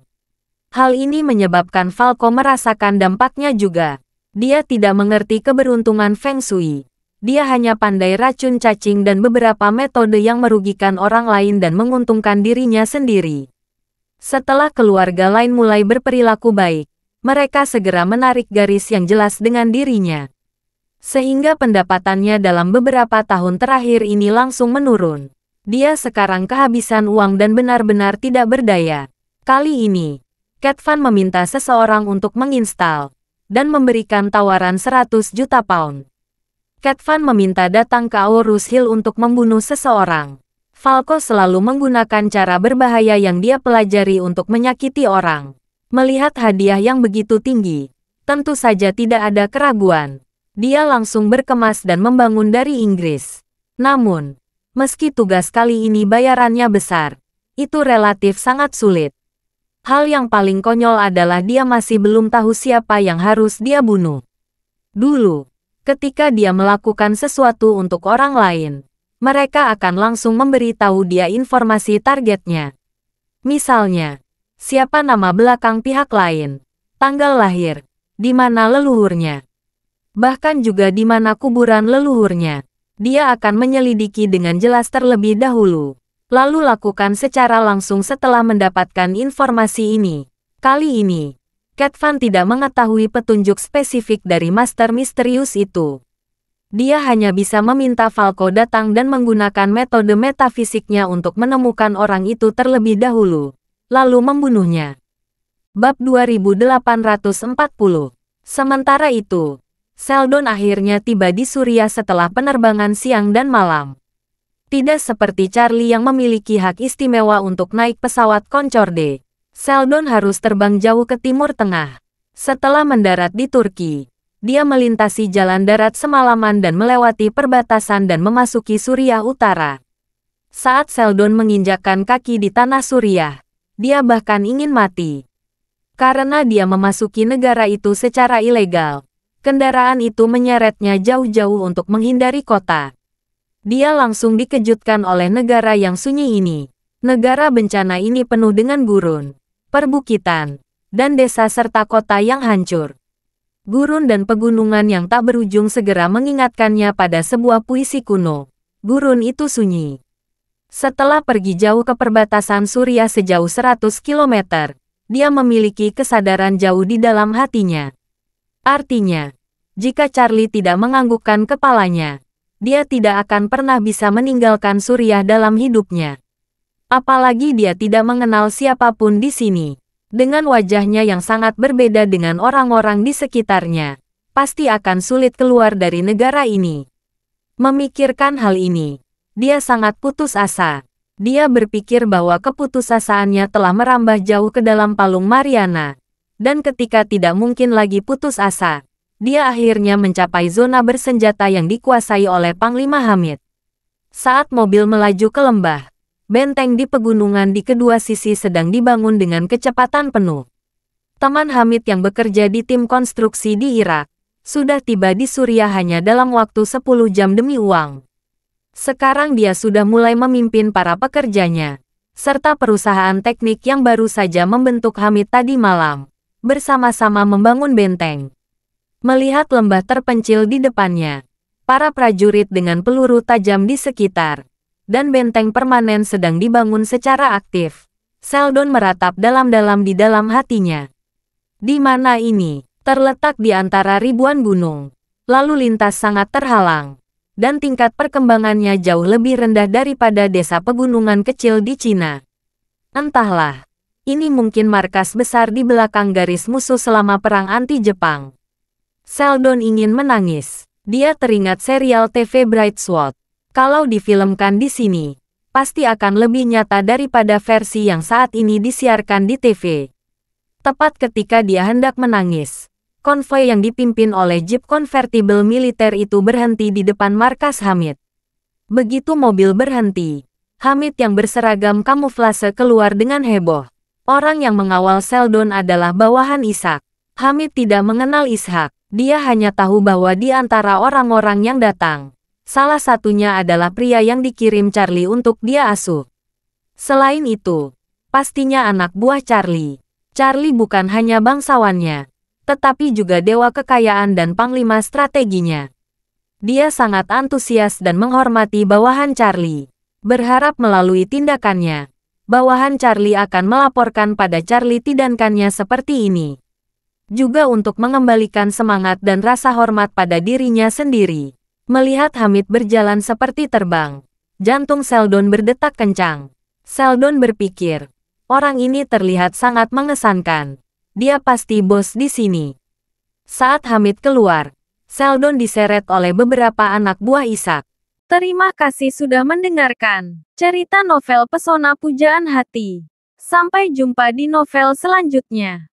Hal ini menyebabkan Falco merasakan dampaknya juga. Dia tidak mengerti keberuntungan Feng Shui dia hanya pandai racun cacing dan beberapa metode yang merugikan orang lain dan menguntungkan dirinya sendiri. Setelah keluarga lain mulai berperilaku baik, mereka segera menarik garis yang jelas dengan dirinya. Sehingga pendapatannya dalam beberapa tahun terakhir ini langsung menurun. Dia sekarang kehabisan uang dan benar-benar tidak berdaya. Kali ini, Cat meminta seseorang untuk menginstal dan memberikan tawaran 100 juta pound. Cat Van meminta datang ke Aorus Hill untuk membunuh seseorang. Falco selalu menggunakan cara berbahaya yang dia pelajari untuk menyakiti orang. Melihat hadiah yang begitu tinggi, tentu saja tidak ada keraguan. Dia langsung berkemas dan membangun dari Inggris. Namun, meski tugas kali ini bayarannya besar, itu relatif sangat sulit. Hal yang paling konyol adalah dia masih belum tahu siapa yang harus dia bunuh. Dulu, Ketika dia melakukan sesuatu untuk orang lain, mereka akan langsung memberitahu dia informasi targetnya. Misalnya, siapa nama belakang pihak lain, tanggal lahir, di mana leluhurnya, bahkan juga di mana kuburan leluhurnya. Dia akan menyelidiki dengan jelas terlebih dahulu, lalu lakukan secara langsung setelah mendapatkan informasi ini. Kali ini, Cat Van tidak mengetahui petunjuk spesifik dari Master Misterius itu. Dia hanya bisa meminta Falco datang dan menggunakan metode metafisiknya untuk menemukan orang itu terlebih dahulu, lalu membunuhnya. Bab 2840 Sementara itu, Seldon akhirnya tiba di Suria setelah penerbangan siang dan malam. Tidak seperti Charlie yang memiliki hak istimewa untuk naik pesawat Concorde Seldon harus terbang jauh ke timur tengah. Setelah mendarat di Turki, dia melintasi jalan darat semalaman dan melewati perbatasan dan memasuki Suriah Utara. Saat Seldon menginjakkan kaki di tanah Suriah, dia bahkan ingin mati. Karena dia memasuki negara itu secara ilegal, kendaraan itu menyeretnya jauh-jauh untuk menghindari kota. Dia langsung dikejutkan oleh negara yang sunyi ini. Negara bencana ini penuh dengan gurun perbukitan, dan desa serta kota yang hancur. Gurun dan pegunungan yang tak berujung segera mengingatkannya pada sebuah puisi kuno. Gurun itu sunyi. Setelah pergi jauh ke perbatasan Suriah sejauh 100 km, dia memiliki kesadaran jauh di dalam hatinya. Artinya, jika Charlie tidak menganggukkan kepalanya, dia tidak akan pernah bisa meninggalkan Suriah dalam hidupnya. Apalagi dia tidak mengenal siapapun di sini. Dengan wajahnya yang sangat berbeda dengan orang-orang di sekitarnya, pasti akan sulit keluar dari negara ini. Memikirkan hal ini, dia sangat putus asa. Dia berpikir bahwa keputusasaannya telah merambah jauh ke dalam palung Mariana. Dan ketika tidak mungkin lagi putus asa, dia akhirnya mencapai zona bersenjata yang dikuasai oleh Panglima Hamid. Saat mobil melaju ke lembah, benteng di pegunungan di kedua sisi sedang dibangun dengan kecepatan penuh. Teman Hamid yang bekerja di tim konstruksi di Irak, sudah tiba di Suriah hanya dalam waktu 10 jam demi uang. Sekarang dia sudah mulai memimpin para pekerjanya, serta perusahaan teknik yang baru saja membentuk Hamid tadi malam, bersama-sama membangun benteng. Melihat lembah terpencil di depannya, para prajurit dengan peluru tajam di sekitar, dan benteng permanen sedang dibangun secara aktif. Seldon meratap dalam-dalam di dalam hatinya. Di mana ini? Terletak di antara ribuan gunung. Lalu lintas sangat terhalang. Dan tingkat perkembangannya jauh lebih rendah daripada desa pegunungan kecil di Cina. Entahlah. Ini mungkin markas besar di belakang garis musuh selama perang anti-Jepang. Seldon ingin menangis. Dia teringat serial TV Bright Sword. Kalau difilmkan di sini, pasti akan lebih nyata daripada versi yang saat ini disiarkan di TV. Tepat ketika dia hendak menangis, konvoy yang dipimpin oleh jeep convertible militer itu berhenti di depan markas Hamid. Begitu mobil berhenti, Hamid yang berseragam kamuflase keluar dengan heboh. Orang yang mengawal Seldon adalah bawahan Ishak. Hamid tidak mengenal Ishak. Dia hanya tahu bahwa di antara orang-orang yang datang, Salah satunya adalah pria yang dikirim Charlie untuk dia asuh. Selain itu, pastinya anak buah Charlie. Charlie bukan hanya bangsawannya, tetapi juga dewa kekayaan dan panglima strateginya. Dia sangat antusias dan menghormati bawahan Charlie. Berharap melalui tindakannya, bawahan Charlie akan melaporkan pada Charlie tidankannya seperti ini. Juga untuk mengembalikan semangat dan rasa hormat pada dirinya sendiri. Melihat Hamid berjalan seperti terbang, jantung Seldon berdetak kencang. Seldon berpikir, orang ini terlihat sangat mengesankan. Dia pasti bos di sini. Saat Hamid keluar, Seldon diseret oleh beberapa anak buah Isak. Terima kasih sudah mendengarkan cerita novel Pesona Pujaan Hati. Sampai jumpa di novel selanjutnya.